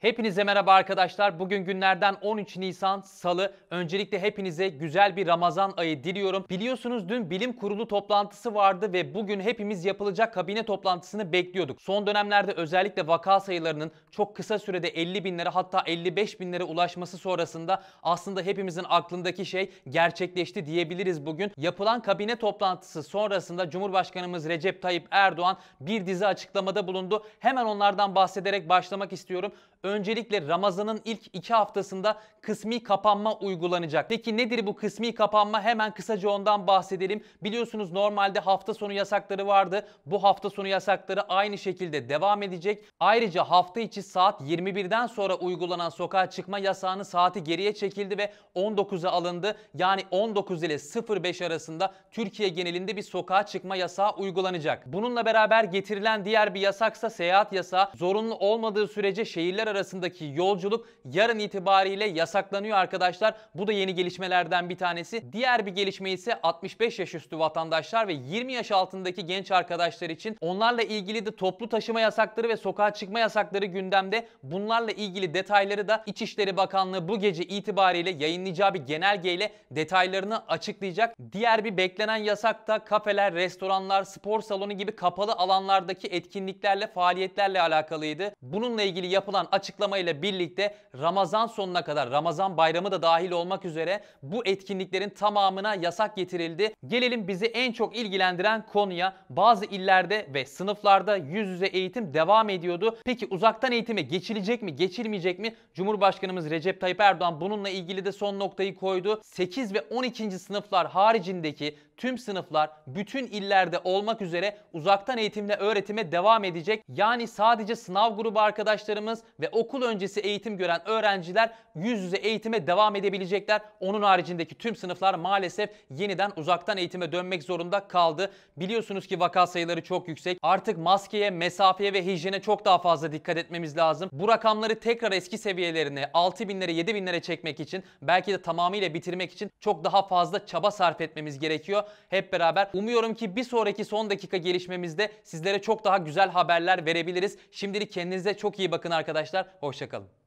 Hepinize merhaba arkadaşlar. Bugün günlerden 13 Nisan Salı. Öncelikle hepinize güzel bir Ramazan ayı diliyorum. Biliyorsunuz dün bilim kurulu toplantısı vardı ve bugün hepimiz yapılacak kabine toplantısını bekliyorduk. Son dönemlerde özellikle vaka sayılarının çok kısa sürede 50 binlere hatta 55 binlere ulaşması sonrasında aslında hepimizin aklındaki şey gerçekleşti diyebiliriz bugün. Yapılan kabine toplantısı sonrasında Cumhurbaşkanımız Recep Tayyip Erdoğan bir dizi açıklamada bulundu. Hemen onlardan bahsederek başlamak istiyorum öncelikle Ramazan'ın ilk iki haftasında kısmi kapanma uygulanacak. Peki nedir bu kısmi kapanma? Hemen kısaca ondan bahsedelim. Biliyorsunuz normalde hafta sonu yasakları vardı. Bu hafta sonu yasakları aynı şekilde devam edecek. Ayrıca hafta içi saat 21'den sonra uygulanan sokağa çıkma yasağının saati geriye çekildi ve 19'a alındı. Yani 19 ile 05 arasında Türkiye genelinde bir sokağa çıkma yasağı uygulanacak. Bununla beraber getirilen diğer bir yasaksa seyahat yasağı. Zorunlu olmadığı sürece şehirler arası arasındaki yolculuk yarın itibariyle yasaklanıyor arkadaşlar. Bu da yeni gelişmelerden bir tanesi. Diğer bir gelişme ise 65 yaş üstü vatandaşlar ve 20 yaş altındaki genç arkadaşlar için onlarla ilgili de toplu taşıma yasakları ve sokağa çıkma yasakları gündemde. Bunlarla ilgili detayları da İçişleri Bakanlığı bu gece itibariyle yayınlayacağı bir genelgeyle detaylarını açıklayacak. Diğer bir beklenen yasak da kafeler, restoranlar, spor salonu gibi kapalı alanlardaki etkinliklerle, faaliyetlerle alakalıydı. Bununla ilgili yapılan açıklamalar açıklama ile birlikte Ramazan sonuna kadar Ramazan bayramı da dahil olmak üzere bu etkinliklerin tamamına yasak getirildi. Gelelim bizi en çok ilgilendiren konuya. Bazı illerde ve sınıflarda yüz yüze eğitim devam ediyordu. Peki uzaktan eğitime geçilecek mi, geçilmeyecek mi? Cumhurbaşkanımız Recep Tayyip Erdoğan bununla ilgili de son noktayı koydu. 8 ve 12. sınıflar haricindeki tüm sınıflar bütün illerde olmak üzere uzaktan eğitimle öğretime devam edecek. Yani sadece sınav grubu arkadaşlarımız ve okul öncesi eğitim gören öğrenciler yüz yüze eğitime devam edebilecekler. Onun haricindeki tüm sınıflar maalesef yeniden uzaktan eğitime dönmek zorunda kaldı. Biliyorsunuz ki vaka sayıları çok yüksek. Artık maskeye, mesafeye ve hijyene çok daha fazla dikkat etmemiz lazım. Bu rakamları tekrar eski seviyelerine 6 binlere 7 binlere çekmek için belki de tamamıyla bitirmek için çok daha fazla çaba sarf etmemiz gerekiyor hep beraber. Umuyorum ki bir sonraki son dakika gelişmemizde sizlere çok daha güzel haberler verebiliriz. Şimdilik kendinize çok iyi bakın arkadaşlar. Hoşçakalın.